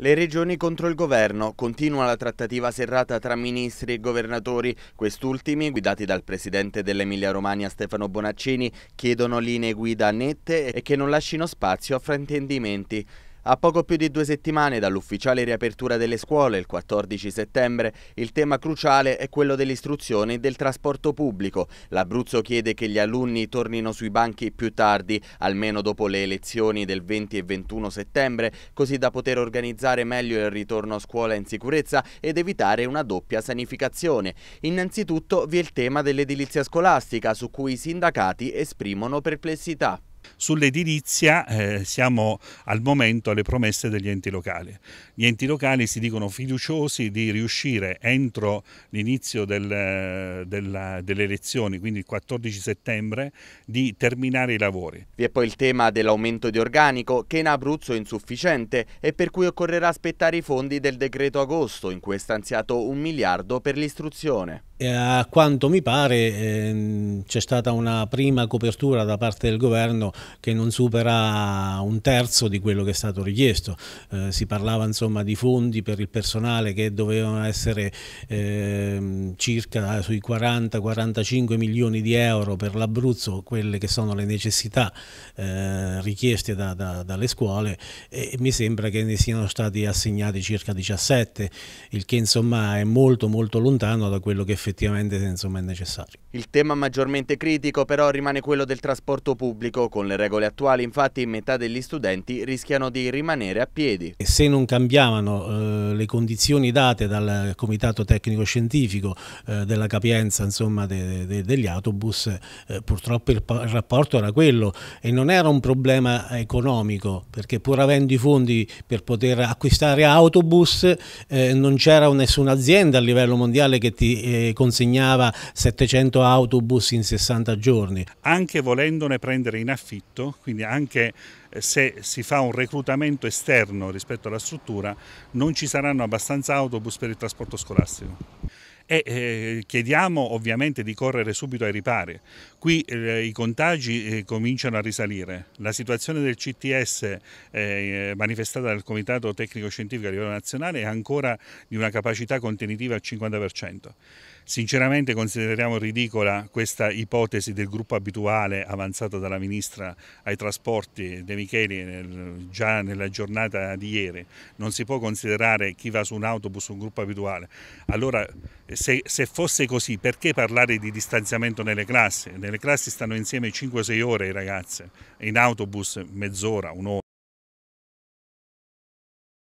Le regioni contro il governo. Continua la trattativa serrata tra ministri e governatori. Quest'ultimi, guidati dal presidente dell'Emilia Romagna Stefano Bonaccini, chiedono linee guida nette e che non lasciano spazio a fraintendimenti. A poco più di due settimane dall'ufficiale riapertura delle scuole, il 14 settembre, il tema cruciale è quello dell'istruzione e del trasporto pubblico. L'Abruzzo chiede che gli alunni tornino sui banchi più tardi, almeno dopo le elezioni del 20 e 21 settembre, così da poter organizzare meglio il ritorno a scuola in sicurezza ed evitare una doppia sanificazione. Innanzitutto vi è il tema dell'edilizia scolastica, su cui i sindacati esprimono perplessità. Sull'edilizia eh, siamo al momento alle promesse degli enti locali. Gli enti locali si dicono fiduciosi di riuscire entro l'inizio del, eh, delle elezioni, quindi il 14 settembre, di terminare i lavori. Vi è poi il tema dell'aumento di organico che in Abruzzo è insufficiente e per cui occorrerà aspettare i fondi del decreto agosto in cui è stanziato un miliardo per l'istruzione a quanto mi pare ehm, c'è stata una prima copertura da parte del governo che non supera un terzo di quello che è stato richiesto. Eh, si parlava insomma di fondi per il personale che dovevano essere ehm, circa sui 40-45 milioni di euro per l'Abruzzo, quelle che sono le necessità eh, richieste da, da, dalle scuole e mi sembra che ne siano stati assegnati circa 17, il che insomma è molto molto lontano da quello che effettivamente effettivamente insomma, è necessario. Il tema maggiormente critico però rimane quello del trasporto pubblico. Con le regole attuali infatti metà degli studenti rischiano di rimanere a piedi. E se non cambiavano eh, le condizioni date dal Comitato Tecnico Scientifico eh, della capienza insomma, de, de, degli autobus, eh, purtroppo il, il rapporto era quello e non era un problema economico perché pur avendo i fondi per poter acquistare autobus eh, non c'era nessuna azienda a livello mondiale che ti eh, consegnava 700 autobus in 60 giorni. Anche volendone prendere in affitto, quindi anche eh, se si fa un reclutamento esterno rispetto alla struttura, non ci saranno abbastanza autobus per il trasporto scolastico e eh, chiediamo ovviamente di correre subito ai ripari. Qui eh, i contagi eh, cominciano a risalire, la situazione del CTS eh, eh, manifestata dal Comitato Tecnico Scientifico a livello nazionale è ancora di una capacità contenitiva al 50%. Sinceramente consideriamo ridicola questa ipotesi del gruppo abituale avanzata dalla Ministra ai trasporti De Micheli nel, già nella giornata di ieri. Non si può considerare chi va su un autobus un gruppo abituale. Allora eh, se, se, fosse così, perché parlare di distanziamento nelle classi? Nelle classi stanno insieme 5-6 ore i ragazzi, in autobus mezz'ora, un'ora.